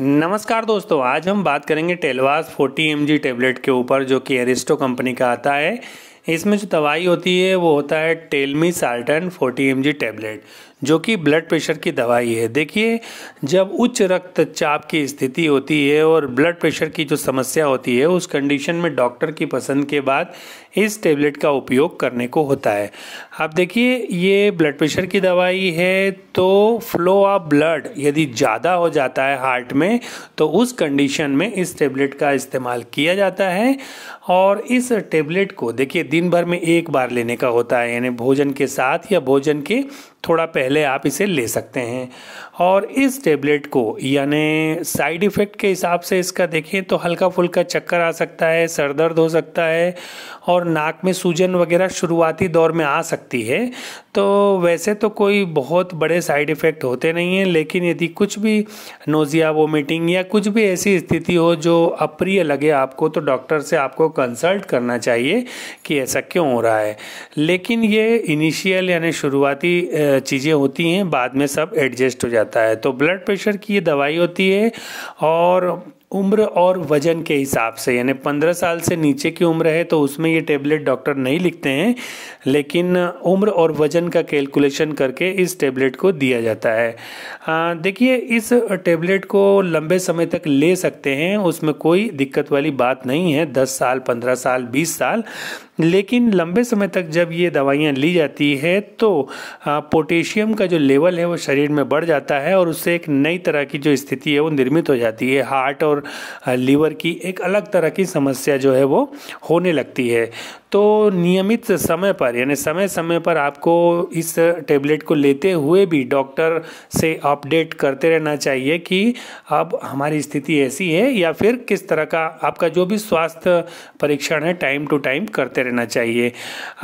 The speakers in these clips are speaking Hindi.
नमस्कार दोस्तों आज हम बात करेंगे टेलवास 40 एम टेबलेट के ऊपर जो कि एरिस्टो कंपनी का आता है इसमें जो दवाई होती है वो होता है टेलमी साल्टन 40 एम टेबलेट जो कि ब्लड प्रेशर की दवाई है देखिए जब उच्च रक्तचाप की स्थिति होती है और ब्लड प्रेशर की जो समस्या होती है उस कंडीशन में डॉक्टर की पसंद के बाद इस टेबलेट का उपयोग करने को होता है आप देखिए ये ब्लड प्रेशर की दवाई है तो फ्लो ऑफ ब्लड यदि ज़्यादा हो जाता है हार्ट में तो उस कंडीशन में इस टेबलेट का इस्तेमाल किया जाता है और इस टेबलेट को देखिए दिन भर में एक बार लेने का होता है यानी भोजन के साथ या भोजन के थोड़ा पहले आप इसे ले सकते हैं और इस टेबलेट को यानी साइड इफ़ेक्ट के हिसाब से इसका देखें तो हल्का फुल्का चक्कर आ सकता है सर दर्द हो सकता है और नाक में सूजन वगैरह शुरुआती दौर में आ सकती है तो वैसे तो कोई बहुत बड़े साइड इफ़ेक्ट होते नहीं हैं लेकिन यदि कुछ भी नोज़िया वोमिटिंग या कुछ भी ऐसी स्थिति हो जो अप्रिय लगे आपको तो डॉक्टर से आपको कंसल्ट करना चाहिए कि ऐसा क्यों हो रहा है लेकिन ये इनिशियल यानी शुरुआती चीज़ें होती हैं बाद में सब एडजस्ट हो जाता है तो ब्लड प्रेशर की ये दवाई होती है और उम्र और वजन के हिसाब से यानी पंद्रह साल से नीचे की उम्र है तो उसमें ये टेबलेट डॉक्टर नहीं लिखते हैं लेकिन उम्र और वजन का कैलकुलेशन करके इस टेबलेट को दिया जाता है देखिए इस टेबलेट को लंबे समय तक ले सकते हैं उसमें कोई दिक्कत वाली बात नहीं है दस साल पंद्रह साल बीस साल लेकिन लंबे समय तक जब ये दवाइयाँ ली जाती है तो पोटेशियम का जो लेवल है वो शरीर में बढ़ जाता है और उससे एक नई तरह की जो स्थिति है वो निर्मित हो जाती है हार्ट और लीवर की एक अलग तरह की समस्या जो है वो होने लगती है तो नियमित समय पर यानी समय समय पर आपको इस टेबलेट को लेते हुए भी डॉक्टर से अपडेट करते रहना चाहिए कि अब हमारी स्थिति ऐसी है या फिर किस तरह का आपका जो भी स्वास्थ्य परीक्षण है टाइम टू टाइम करते रहना चाहिए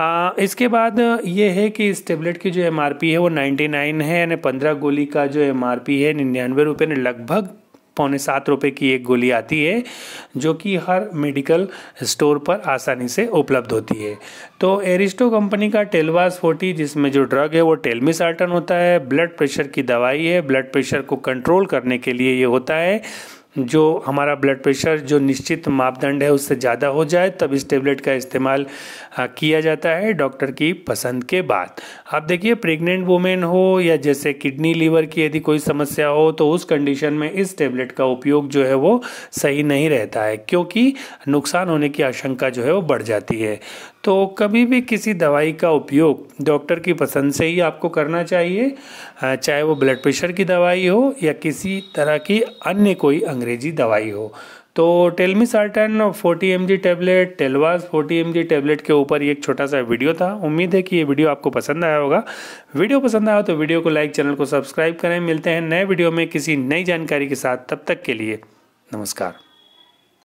आ, इसके बाद ये है कि इस टेबलेट की जो एम है वो नाइन्टी है यानी पंद्रह गोली का जो एम है निन्यानवे रुपये लगभग पौने सात रुपये की एक गोली आती है जो कि हर मेडिकल स्टोर पर आसानी से उपलब्ध होती है तो एरिस्टो कंपनी का टेलवास फोर्टी जिसमें जो ड्रग है वो टेलमिसार्टन होता है ब्लड प्रेशर की दवाई है ब्लड प्रेशर को कंट्रोल करने के लिए ये होता है जो हमारा ब्लड प्रेशर जो निश्चित मापदंड है उससे ज़्यादा हो जाए तब इस टेबलेट का इस्तेमाल किया जाता है डॉक्टर की पसंद के बाद आप देखिए प्रेग्नेंट वुमेन हो या जैसे किडनी लीवर की यदि कोई समस्या हो तो उस कंडीशन में इस टेबलेट का उपयोग जो है वो सही नहीं रहता है क्योंकि नुकसान होने की आशंका जो है वो बढ़ जाती है तो कभी भी किसी दवाई का उपयोग डॉक्टर की पसंद से ही आपको करना चाहिए चाहे वो ब्लड प्रेशर की दवाई हो या किसी तरह की अन्य कोई अंग्रेजी अंग्रेजी दवाई हो तो telmisartan 40 M tablet Telvas 40 M tablet के ऊपर ये एक छोटा सा वीडियो था उम्मीद है कि ये वीडियो आपको पसंद आया होगा वीडियो पसंद आया तो वीडियो को लाइक चैनल को सब्सक्राइब करें मिलते हैं नए वीडियो में किसी नई जानकारी के साथ तब तक के लिए नमस्कार